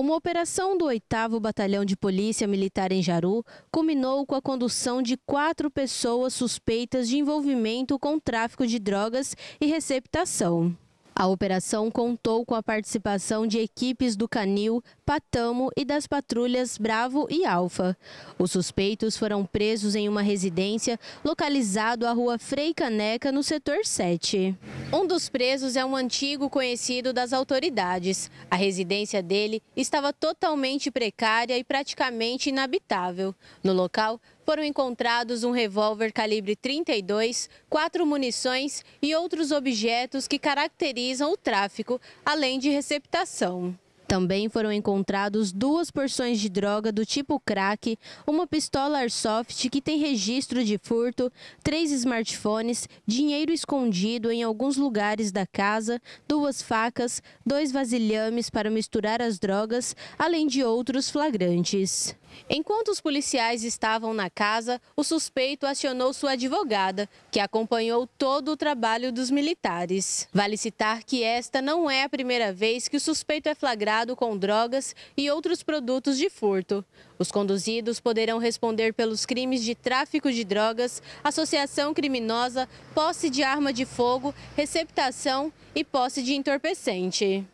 Uma operação do 8 Batalhão de Polícia Militar em Jaru culminou com a condução de quatro pessoas suspeitas de envolvimento com tráfico de drogas e receptação. A operação contou com a participação de equipes do Canil, Patamo e das patrulhas Bravo e Alfa. Os suspeitos foram presos em uma residência localizado à rua Frei Caneca, no setor 7. Um dos presos é um antigo conhecido das autoridades. A residência dele estava totalmente precária e praticamente inabitável. No local, foram encontrados um revólver calibre 32, quatro munições e outros objetos que caracterizam o tráfico, além de receptação. Também foram encontrados duas porções de droga do tipo crack, uma pistola airsoft que tem registro de furto, três smartphones, dinheiro escondido em alguns lugares da casa, duas facas, dois vasilhames para misturar as drogas, além de outros flagrantes. Enquanto os policiais estavam na casa, o suspeito acionou sua advogada, que acompanhou todo o trabalho dos militares. Vale citar que esta não é a primeira vez que o suspeito é flagrado com drogas e outros produtos de furto. Os conduzidos poderão responder pelos crimes de tráfico de drogas, associação criminosa, posse de arma de fogo, receptação e posse de entorpecente.